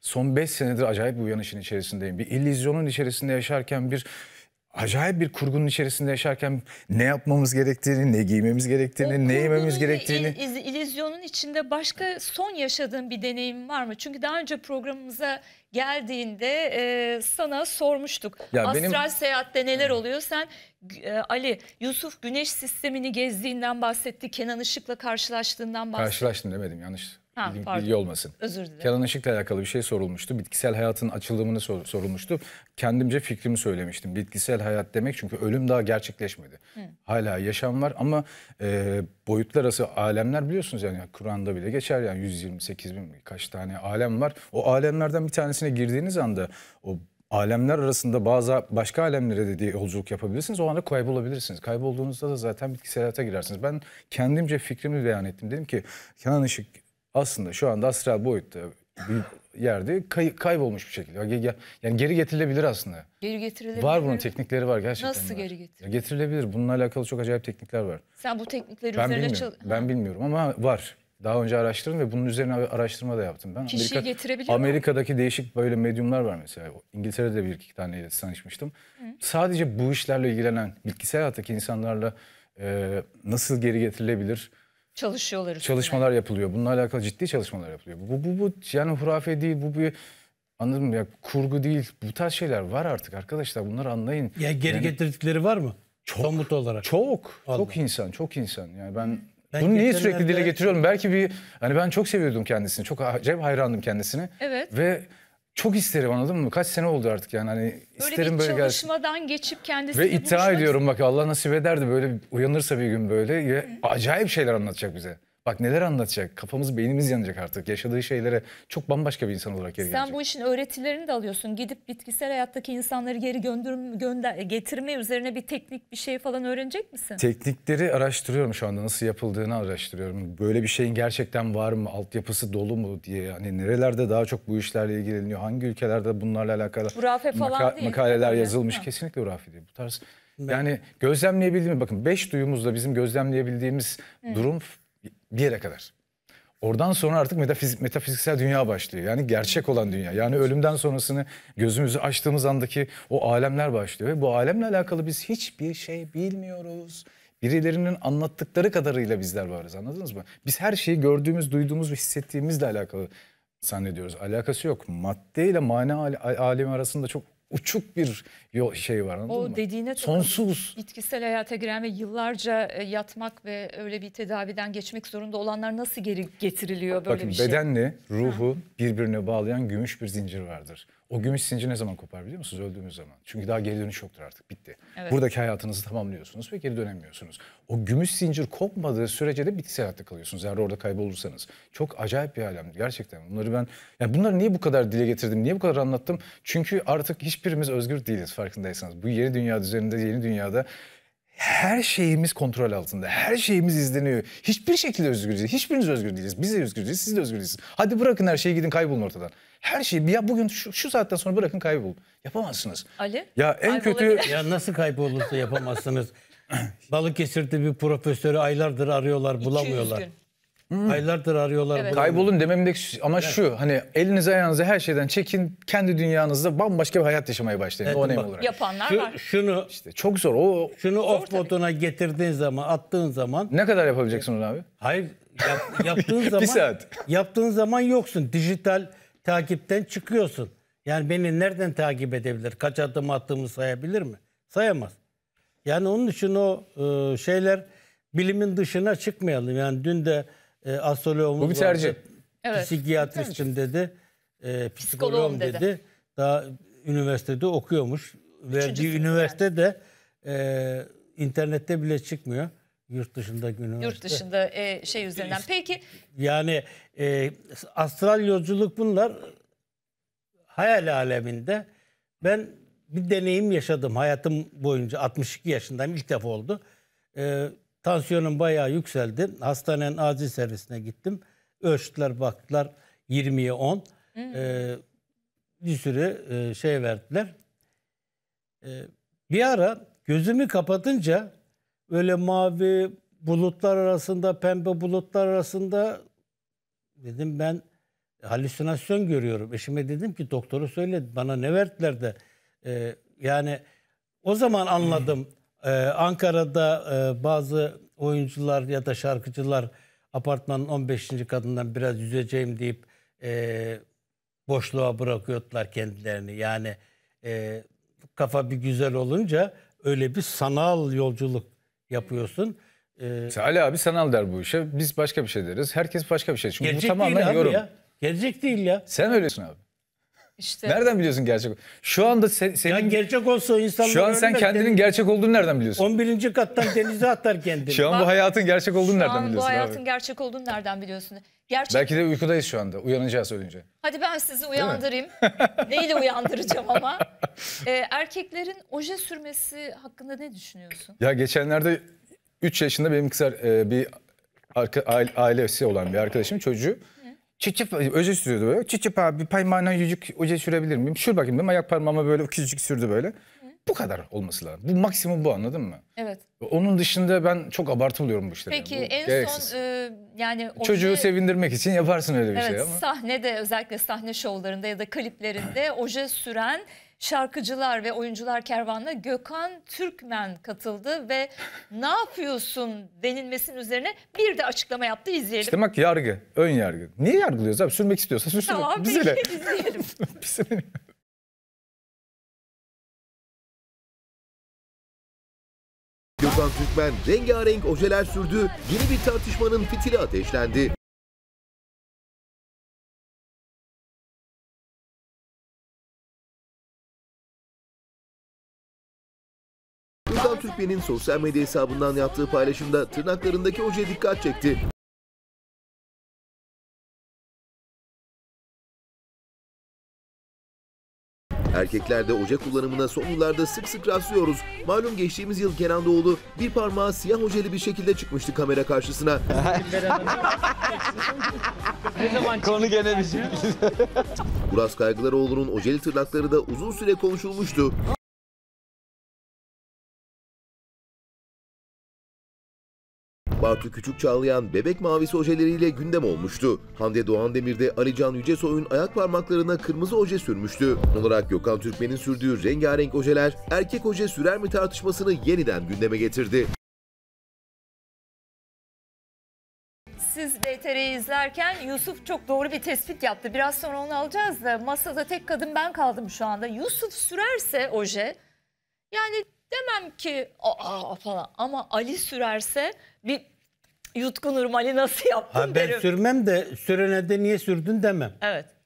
son 5 senedir acayip bir uyanışın içerisindeyim. Bir illüzyonun içerisinde yaşarken bir acayip bir kurgunun içerisinde yaşarken ne yapmamız gerektiğini, ne giymemiz gerektiğini, o ne yememiz gerektiğini. İl, illüzyonun içinde başka son yaşadığın bir deneyim var mı? Çünkü daha önce programımıza geldiğinde e, sana sormuştuk. Ya Astral benim... seyahatte neler oluyor? Sen e, Ali Yusuf Güneş sistemini gezdiğinden bahsetti. Kenan Işık'la karşılaştığından bahsetti. Karşılaştım demedim yanlış Ha, bilgi, bilgi olmasın. Özür dilerim. Kenan Işık'la alakalı bir şey sorulmuştu. Bitkisel hayatın açılımını sor, sorulmuştu. Kendimce fikrimi söylemiştim. Bitkisel hayat demek çünkü ölüm daha gerçekleşmedi. Hı. Hala yaşam var ama e, boyutlar arası alemler biliyorsunuz yani Kur'an'da bile geçer yani 128 bin kaç tane alem var. O alemlerden bir tanesine girdiğiniz anda o alemler arasında bazı başka alemlere de yolculuk yapabilirsiniz. O anda kaybolabilirsiniz. Kaybolduğunuzda da zaten bitkisel hayata girersiniz. Ben kendimce fikrimi beyan ettim. Dedim ki Kenan Işık aslında şu anda astral boyutta bir yerde kay, kaybolmuş bir şekilde. Yani geri getirilebilir aslında. Geri getirilebilir. Var bunun teknikleri var gerçekten. Nasıl var. geri getirilebilir? getirilebilir. Bununla alakalı çok acayip teknikler var. Sen bu teknikleri ben üzerine bilmiyorum. ben bilmiyorum ama var. Daha önce araştırdım ve bunun üzerine araştırma da yaptım ben. Kişiyi Amerika, getirebilir Amerika'daki mi? değişik böyle medyumlar var mesela. İngiltere'de bir iki taneyle tanışmıştım. Hı. Sadece bu işlerle ilgilenen, bitkisel hayattaki insanlarla e, nasıl geri getirilebilir, Çalışıyorlar üstüne. Çalışmalar yapılıyor. Bununla alakalı ciddi çalışmalar yapılıyor. Bu, bu, bu yani hurafe değil, bu bir anladın mı ya kurgu değil. Bu tarz şeyler var artık arkadaşlar bunları anlayın. Ya geri yani, getirdikleri var mı? Çok. Somut olarak. Çok. Vallahi. Çok insan, çok insan. Yani ben ben Bunu niye sürekli dile getiriyorum? Belki bir hani ben çok seviyordum kendisini. Çok acayip hayrandım kendisine. Evet. Ve çok isterim anladın mı? Kaç sene oldu artık yani hani böyle isterim böyle, böyle Böyle bir çalışmadan geçip kendisini Ve iddia ediyorum bak Allah nasip ederdi böyle uyanırsa bir gün böyle Hı. acayip şeyler anlatacak bize. Bak neler anlatacak. Kafamız, beynimiz yanacak artık. Yaşadığı şeylere çok bambaşka bir insan olarak geri Sen gelecek. bu işin öğretilerini de alıyorsun. Gidip bitkisel hayattaki insanları geri gönderim, gönder, getirme üzerine bir teknik bir şey falan öğrenecek misin? Teknikleri araştırıyorum şu anda. Nasıl yapıldığını araştırıyorum. Böyle bir şeyin gerçekten var mı? Altyapısı dolu mu diye. Hani nerelerde daha çok bu işlerle ilgileniyor? Hangi ülkelerde bunlarla alakalı hurafe falan maka değil, makaleler değil, yazılmış? Ha. Kesinlikle hurafe değil. Bu tarz yani gözlemleyebildiğimiz bakın beş duyumuzla bizim gözlemleyebildiğimiz hmm. durum bir yere kadar. Oradan sonra artık metafizik, metafiziksel dünya başlıyor. Yani gerçek olan dünya. Yani ölümden sonrasını gözümüzü açtığımız andaki o alemler başlıyor. Ve bu alemle alakalı biz hiçbir şey bilmiyoruz. Birilerinin anlattıkları kadarıyla bizler varız anladınız mı? Biz her şeyi gördüğümüz, duyduğumuz ve hissettiğimizle alakalı zannediyoruz. Alakası yok. Madde ile mana alemi arasında çok uçuk bir şey var anladın o mı? dediğine sonsuz. Bitkisel hayata giren ve yıllarca e, yatmak ve öyle bir tedaviden geçmek zorunda olanlar nasıl geri getiriliyor böyle Bakın, bir şey? Bakın bedenle ruhu birbirine bağlayan gümüş bir zincir vardır. O gümüş sinci ne zaman kopar biliyor musunuz? Öldüğümüz zaman. Çünkü daha geri dönüş yoktur artık bitti. Evet. Buradaki hayatınızı tamamlıyorsunuz ve geri dönemiyorsunuz. O gümüş zincir kopmadığı sürece de bitkisel hayatta kalıyorsunuz. Eğer orada kaybolursanız. Çok acayip bir alem gerçekten. Bunları ben yani bunları niye bu kadar dile getirdim? Niye bu kadar anlattım? Çünkü artık hiçbirimiz özgür değiliz farkındaysanız. Bu yeni dünya üzerinde yeni dünyada her şeyimiz kontrol altında. Her şeyimiz izleniyor. Hiçbir şekilde özgür değiliz. Hiçbiriniz özgür değiliz. Biz de özgür değiliz. Siz de özgür değilsiniz. Hadi bırakın her şeyi gidin kaybolun ortadan. Her şeyi ya bugün şu, şu saatten sonra bırakın kaybolun. Yapamazsınız. Ali? Ya en kötü... Ya nasıl kaybolursa yapamazsınız. Balıkesir'de bir profesörü aylardır arıyorlar bulamıyorlar. gün. Hmm. Aylardır arıyorlar. Evet. Kaybolun dememdeki ama evet. şu hani elinize ayağınıza her şeyden çekin kendi dünyanızda bambaşka bir hayat yaşamaya başlayın. Evet, o önemli olarak. Yapanlar şu, var. Şunu işte çok zor. O şunu zor off tabii. moduna getirdiğin zaman, attığın zaman ne kadar yapabileceksin e, abi? Hayır, yap, yaptığın zaman bir saat. Yaptığın zaman yoksun. Dijital takipten çıkıyorsun. Yani beni nereden takip edebilir? Kaç adım attığımı sayabilir mi? Sayamaz. Yani onun için o e, şeyler bilimin dışına çıkmayalım. Yani dün de e, astroloğumuz Bu bir tercih. evet. Psikiyatristim dedi. E, psikoloğum dedi. dedi. Daha üniversitede okuyormuş. Üçüncüsü Ve bir üniversite yani. de e, internette bile çıkmıyor. Yurt dışında üniversite. Yurt dışında e, şey üzerinden. Peki. Yani e, astral yolculuk bunlar hayal aleminde. Ben bir deneyim yaşadım hayatım boyunca. 62 yaşındayım ilk defa oldu. E, Tansiyonum bayağı yükseldi. Hastanenin acil servisine gittim. Ölçtüler baktılar 20'ye 10. Hmm. Ee, bir sürü e, şey verdiler. Ee, bir ara gözümü kapatınca öyle mavi bulutlar arasında, pembe bulutlar arasında dedim ben halüsinasyon görüyorum. Eşime dedim ki doktoru söyledi bana ne verdiler de e, yani o zaman anladım Ee, Ankara'da e, bazı oyuncular ya da şarkıcılar apartmanın 15. kadından biraz yüzeceğim deyip e, boşluğa bırakıyorlar kendilerini. Yani e, kafa bir güzel olunca öyle bir sanal yolculuk yapıyorsun. Ee, Ali abi sanal der bu işe. Biz başka bir şey deriz. Herkes başka bir şey. Çünkü bu gerçek değil tamamen abi yorum. ya. Gelecek değil ya. Sen öylesin abi. İşte. Nereden biliyorsun gerçek? Şu anda sen, senin ya gerçek olsa insanlar Şu an sen kendinin deniz... gerçek olduğunu nereden biliyorsun? 11. kattan denize atar kendini. şu an bu hayatın gerçek olduğunu şu nereden biliyorsun? Şu an bu hayatın abi? gerçek olduğunu nereden biliyorsun? Gerçek... Belki de uykudayız şu anda. Uyanacağız ölünce. Hadi ben sizi uyandırayım. Neyle uyandıracağım ama? Ee, erkeklerin oje sürmesi hakkında ne düşünüyorsun? Ya geçenlerde 3 yaşında benim kızar e, bir arka, ailesi olan bir arkadaşım çocuğu Çiçip öce sürüyordu böyle. Çiçip abi parmağına yücük oje sürebilir miyim? Şur bakayım dedim. Ayak parmağıma böyle küçücük sürdü böyle. Bu kadar olması lazım. Bu maksimum bu anladın mı? Evet. Onun dışında ben çok abartılıyorum bu işleri. Peki bu en gereksiz. son e, yani... Çocuğu sevindirmek için yaparsın öyle bir şey evet, şey ama. Sahnede özellikle sahne şovlarında ya da kliplerinde oje süren şarkıcılar ve oyuncular kervanına Gökhan Türkmen katıldı ve ne yapıyorsun denilmesinin üzerine bir de açıklama yaptı izleyelim. İşte bak yargı, ön yargı. Niye yargılıyoruz abi? Sürmek istiyorsa sürsün. Tamam, Bize şey izleyelim. Gökhan Türkmen rengarenk ojeler sürdü, yeni bir tartışmanın fitili ateşlendi. Gürkan Türkmen'in sosyal medya hesabından yaptığı paylaşımda tırnaklarındaki oje dikkat çekti. Erkeklerde oje kullanımına son yıllarda sık sık rastlıyoruz. Malum geçtiğimiz yıl Kenan Doğulu bir parmağı siyah ojeli bir şekilde çıkmıştı kamera karşısına. Konu gene bir şey. Uras Kaygılaroğlu'nun ojeli tırnakları da uzun süre konuşulmuştu. Bartu Küçük Çağlayan bebek mavisi ojeleriyle gündem olmuştu. Hande Doğan Demir'de Alican Yücesoy'un ayak parmaklarına kırmızı oje sürmüştü. Son olarak Gökhan Türkmen'in sürdüğü rengarenk ojeler erkek oje sürer mi tartışmasını yeniden gündeme getirdi. siz DTR'yi izlerken Yusuf çok doğru bir tespit yaptı. Biraz sonra onu alacağız da masada tek kadın ben kaldım şu anda. Yusuf sürerse oje yani Demem ki aa falan ama Ali sürerse bir yutkunurum Ali nasıl yaptın Ha, ben derim. sürmem de sürene de niye sürdün demem. Evet.